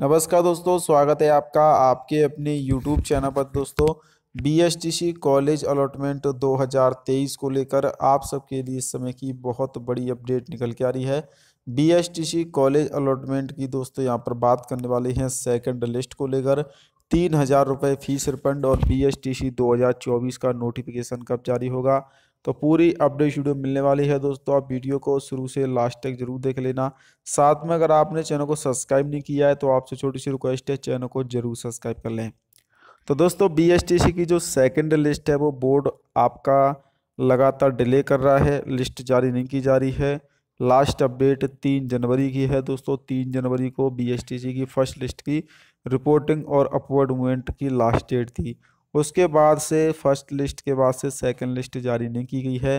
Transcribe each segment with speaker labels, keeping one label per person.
Speaker 1: नमस्कार दोस्तों स्वागत है आपका आपके अपने यूट्यूब चैनल पर दोस्तों बी कॉलेज अलॉटमेंट 2023 को लेकर आप सबके लिए इस समय की बहुत बड़ी अपडेट निकल के आ रही है बी कॉलेज अलॉटमेंट की दोस्तों यहाँ पर बात करने वाले हैं सेकंड लिस्ट को लेकर तीन हज़ार रुपये फीस रिफंड और बी एस का नोटिफिकेशन कब जारी होगा तो पूरी अपडेट वीडियो मिलने वाली है दोस्तों आप वीडियो को शुरू से लास्ट तक जरूर देख लेना साथ में अगर आपने चैनल को सब्सक्राइब नहीं किया है तो आपसे छोटी सी रिक्वेस्ट है चैनल को जरूर सब्सक्राइब कर लें तो दोस्तों बी की जो सेकेंड लिस्ट है वो बोर्ड आपका लगातार डिले कर रहा है लिस्ट जारी नहीं की जा रही है लास्ट अपडेट तीन जनवरी की है दोस्तों तीन जनवरी को बी की फर्स्ट लिस्ट की रिपोर्टिंग और अपवर्ड मूवमेंट की लास्ट डेट थी उसके बाद से फर्स्ट लिस्ट के बाद से सेकंड लिस्ट जारी नहीं की गई है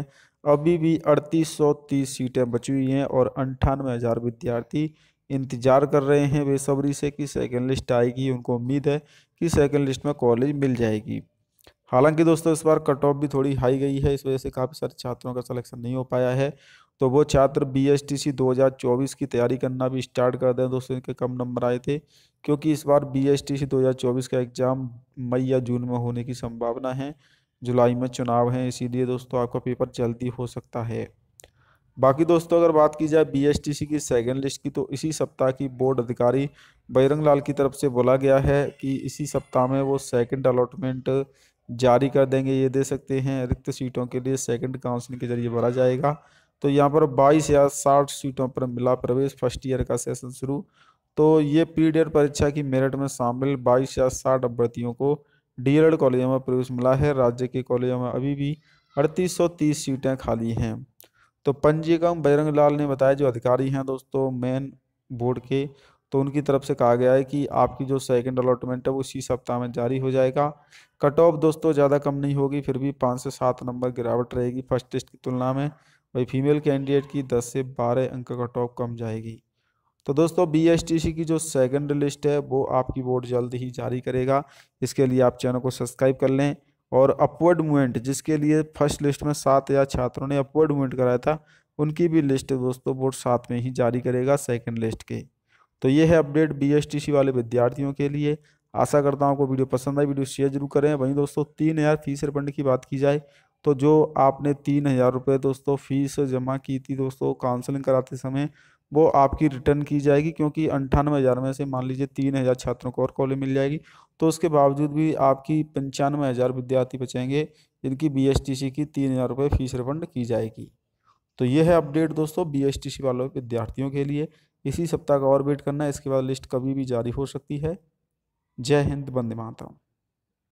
Speaker 1: अभी भी अड़तीस सौ तीस सीटें बची हुई हैं और अंठानवे हज़ार विद्यार्थी इंतजार कर रहे हैं बेसब्री से कि सेकंड लिस्ट आएगी उनको उम्मीद है कि सेकंड लिस्ट में कॉलेज मिल जाएगी हालांकि दोस्तों इस बार कट ऑफ भी थोड़ी हाई गई है इस वजह से काफ़ी सारे छात्रों का सलेक्शन नहीं हो पाया है तो वो छात्र बी एस टी सी दो हज़ार चौबीस की तैयारी करना भी स्टार्ट कर दें दोस्तों इनके कम नंबर आए थे क्योंकि इस बार बी एस टी सी दो हज़ार चौबीस का एग्ज़ाम मई या जून में होने की संभावना है जुलाई में चुनाव हैं इसीलिए दोस्तों आपका पेपर जल्दी हो सकता है बाकी दोस्तों अगर बात की जाए सी की सेकेंड लिस्ट की तो इसी सप्ताह की बोर्ड अधिकारी बजरंग लाल की तरफ से बोला गया है कि इसी सप्ताह में वो सेकेंड अलॉटमेंट जारी कर देंगे ये दे सकते हैं रिक्त सीटों के लिए सेकंड काउंसलिंग के जरिए भरा जाएगा तो यहाँ पर बाईस या साठ सीटों पर मिला प्रवेश फर्स्ट ईयर का सेशन शुरू तो ये पीडीएड परीक्षा की मेरिट में शामिल बाईस या साठ अभ्यर्थियों को एड कॉलेजों में प्रवेश मिला है राज्य के कॉलेजों में अभी भी अड़तीस सौ तीस सीटें खाली हैं तो पंजीकम बजरंग लाल ने बताया जो अधिकारी हैं दोस्तों मेन बोर्ड के तो उनकी तरफ से कहा गया है कि आपकी जो सेकंड अलॉटमेंट है वो इसी सप्ताह में जारी हो जाएगा कट ऑफ दोस्तों ज़्यादा कम नहीं होगी फिर भी पाँच से सात नंबर गिरावट रहेगी फर्स्ट टेस्ट की तुलना में भाई फीमेल कैंडिडेट की 10 से 12 अंक का टॉप कम जाएगी तो दोस्तों बी एस टी सी की जो सेकंड लिस्ट है वो आपकी बोर्ड जल्द ही जारी करेगा इसके लिए आप चैनल को सब्सक्राइब कर लें और अपवर्ड मूवमेंट जिसके लिए फर्स्ट लिस्ट में सात या छात्रों ने अपवर्ड मूवमेंट कराया था उनकी भी लिस्ट दोस्तों बोर्ड साथ में ही जारी करेगा सेकंड लिस्ट के तो ये है अपडेट बी वाले विद्यार्थियों के लिए आशा करता हूँ आपको वीडियो पसंद आई वीडियो शेयर जरूर करें वहीं दोस्तों तीन हज़ार फीस रिफंड की बात की जाए तो जो आपने तीन हज़ार रुपये दोस्तों फीस जमा की थी दोस्तों काउंसलिंग कराते समय वो आपकी रिटर्न की जाएगी क्योंकि अंठानवे हज़ार में से मान लीजिए तीन हज़ार छात्रों को और कॉलेज मिल जाएगी तो उसके बावजूद भी आपकी पंचानवे हज़ार विद्यार्थी बचेंगे जिनकी सी की तीन हज़ार रुपये फीस रिफंड की जाएगी तो ये है अपडेट दोस्तों सी वालों विद्यार्थियों के लिए इसी सप्ताह का और वेट करना है इसके बाद लिस्ट कभी भी जारी हो सकती है जय हिंद बंदे मातरम